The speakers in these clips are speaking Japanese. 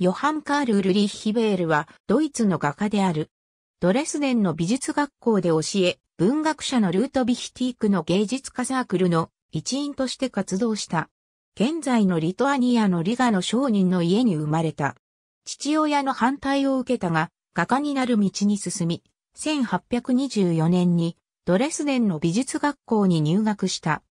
ヨハン・カール・ルリッヒ・ベールはドイツの画家である。ドレスデンの美術学校で教え、文学者のルート・ビヒティークの芸術家サークルの一員として活動した。現在のリトアニアのリガの商人の家に生まれた。父親の反対を受けたが、画家になる道に進み、1824年にドレスデンの美術学校に入学した。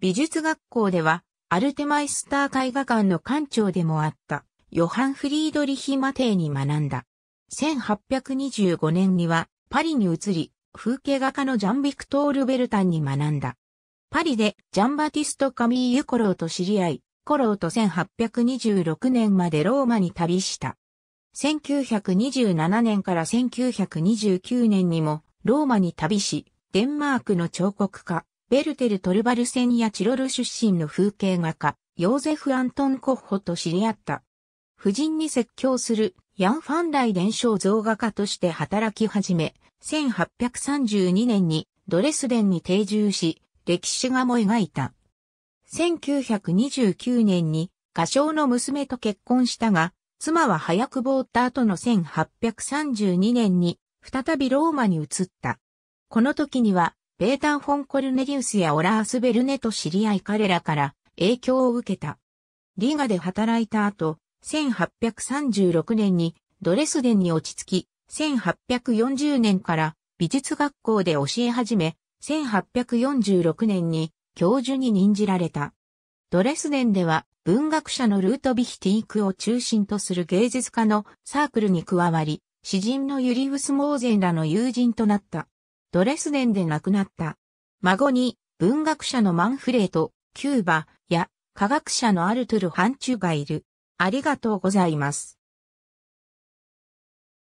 美術学校では、アルテマイスター絵画館の館長でもあった。ヨハン・フリードリヒ・マテーに学んだ。1825年にはパリに移り、風景画家のジャン・ビクトール・ベルタンに学んだ。パリでジャン・バティスト・カミーユ・コローと知り合い、コローと1826年までローマに旅した。1927年から1929年にもローマに旅し、デンマークの彫刻家、ベルテル・トルバルセンやチロル出身の風景画家、ヨーゼフ・アントン・コッホと知り合った。夫人に説教するヤン・ファンライ伝承像画家として働き始め、1832年にドレスデンに定住し、歴史画も描いた。1929年に画商の娘と結婚したが、妻は早くぼった後の1832年に再びローマに移った。この時には、ベータン・フォン・コルネリウスやオラース・ベルネと知り合い彼らから影響を受けた。リガで働いた後、1836年にドレスデンに落ち着き、1840年から美術学校で教え始め、1846年に教授に任じられた。ドレスデンでは文学者のルートビヒティークを中心とする芸術家のサークルに加わり、詩人のユリウス・モーゼンらの友人となった。ドレスデンで亡くなった。孫に文学者のマンフレート、キューバや科学者のアルトゥル・ハンチュがいる。ありがとうございます。